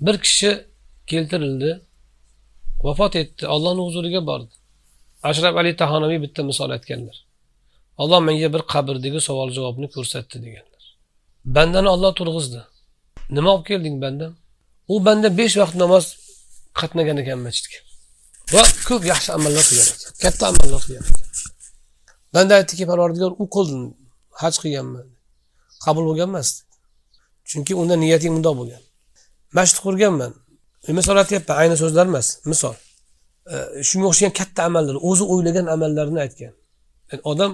bir kishi keltirildi vafot etdi ollohni huzuriga bordi ashraf ali tahonaviy bitta misol aytganlar olloh menga bir qabrdagi savol javobni ko'rsatdi deganlar bandani olloh turg'izdi nima olib kelding bandam u banda besh vaqt namoz qatnagan ekan masjidga va ko'p yaxshi amallar qilgan ekan katta amallar qilgan ekan banda aytdiki parvardigor u qildim haj qilganman qabul bo'lgan emas chunki unda niyating mundoq bo'lgan masjid qurganman misol aytyapman ayni so'zlar emas misol e, shunga o'xshagan katta amallar o'zi o'ylagan amallarni aytgan yani odam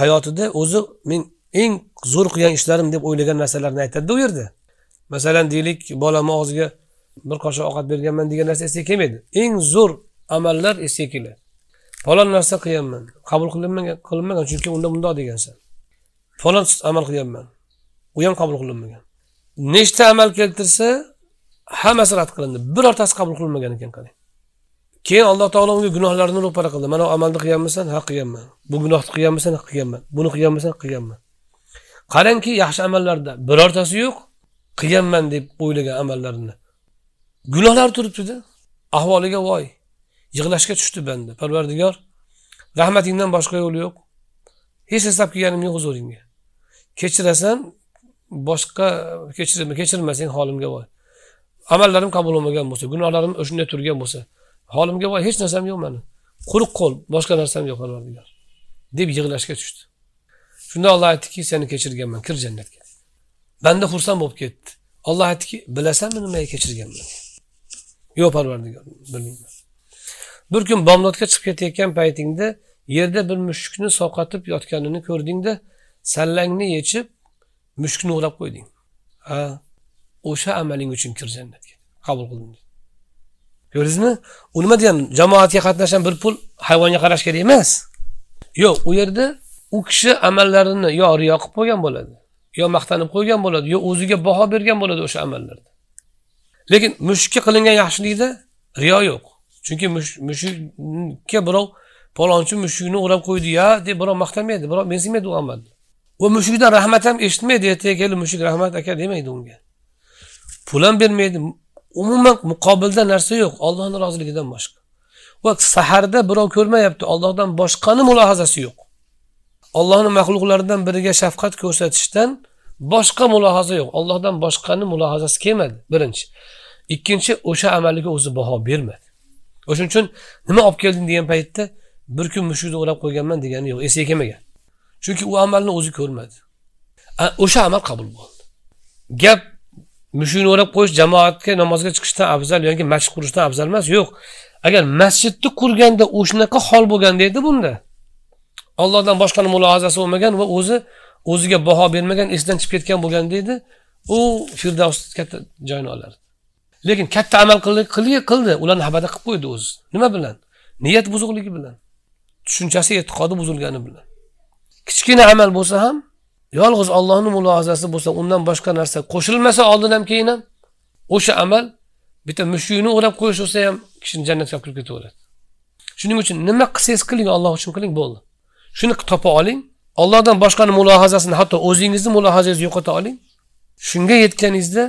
hayotida o'zi men eng zo'r qilgan ishlarim deb o'ylagan narsalarni aytadida u yerda masalan deylik bolamni og'ziga bir qoshiq ovqat berganman degan narsa esiga kelmaydi eng zo'r amallar esiga keladi falon narsa qilganman qabul qilinmagan qilinmagan chunki unda bundoq degansan falon amal qilganman u ham qabul qilinmagan nechta amal keltirsa hammasi rad qilindi birortasi qabul qilinmagan ekan qarang keyin alloh taolo unga gunohlarini ro'para qildi mana amalni qilganmisan ha qilganman bu gunohni qilganmisan ha qilganman buni qilganmisan qilganman qarangki yaxshi amallarda birortasi yo'q qilganman deb o'ylagan amallarini gunohlari turibdida ahvoliga voy yig'lashga tushdi banda parvardigor rahmatingdan boshqa yo'l yo'q hech olib kelganim yo'q huzuringga kechirasan boshqa kechirma kechirmasang holimga voy amallarim qabul bo'lmagan bo'lsa gunohlarim o'shunday turgan bo'lsa holimga voy hech narsam yo'q mani quruq qo'l boshqa narsam yo'q parvardigor deb yig'lashga tushdi shunda olloh aytdiki seni kechirganman kir jannatga banda xursand bo'lib ketdi olloh aytdiki bilasanmi nimaga kechirganman yo'q parvardigor bilmayman bir kun bomdodga chiqib ketayotgan paytingda yerda bir mushukni sovqatib yotganini ko'rdingda sallangni yechib mushukni o'rab qo'yding ha o'sha amaling uchun kir jannatga qabul qilindi ko'rdingizmi u nima degani jamoatga qatnashgan bir pul hayvonga qarash kerak emas yo'q u yerda u kishi amallarini yo riyo qilib qo'ygan bo'ladi yo maqtanib qo'ygan bo'ladi yo o'ziga baho bergan bo'ladi o'sha amallarda lekin mushukka qilingan yaxshilikda riyo yo'q chunki mushukka birov palonchi mushukni o'rab qo'ydi ya deb birov maqtamaydi birov mensimaydi u amalni va mushukdan rahmat ham eshitmaydi ertaga kelib mushuk rahmat aka demaydi unga pul ham bermaydi umuman muqobilda narsa yo'q ollohni roziligidan boshqa va saharda birov ko'rmayapti ollohdan boshqani mulohazasi yo'q ollohni maxluqlaridan biriga shafqat ko'rsatishdan boshqa mulohaza yo'q ollohdan boshqani mulohazasi kelmadi birinchi ikkinchi o'sha amaliga o'zi baho bermadi o'shaning uchun nima olib kelding degan paytda bir kun mushukni o'rab qo'yganman degani yo'q esiga kelmagan chunki u amalni o'zi ko'rmadi o'sha amal qabul bo'ldi gap mushukni o'rab qo'yish jamoatga namozga chiqishdan afzal yoki masjid qurishdan afzal emas yo'q agar masjidni qurganda o'shanaqa hol bo'lganda edi bunda ollohdan boshqani mulohazasi bo'lmagan va o'zi o'ziga baho bermagan esdan chiqib ketgan bo'lganda edi u firdavs katta joyini olardi lekin katta amal qildi qildi ularni habada qilib qo'ydi o'zi nima bilan niyat buzuqligi bilan tushunchasi e'tiqodi buzilgani bilan kichkina amal bo'lsa ham yolg'iz Allohning mulohazasi bo'lsa undan boshqa narsa qo'shilmasa oldin ham keyin ham o'sha amal bitta mushukni o'rab qo'yish bo'lsa ham kishini jannatga olib kirib ketaveradi shuning uchun nima qilsangiz qiling Alloh uchun qiling bo'ldi shuni topa oling Allohdan boshqani mulohazasini hatto o'zingizni mulohazangizni yo'qota oling shunga yetganingizda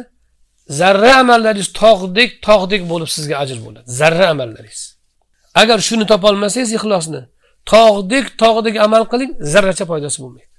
zarra amallaringiz tog'dek tog'dek bo'lib sizga ajr bo'ladi zarra amallaringiz agar shuni topolmasangiz ixlosni tog'dek tog'dek amal qiling zarracha foydasi bo'lmaydi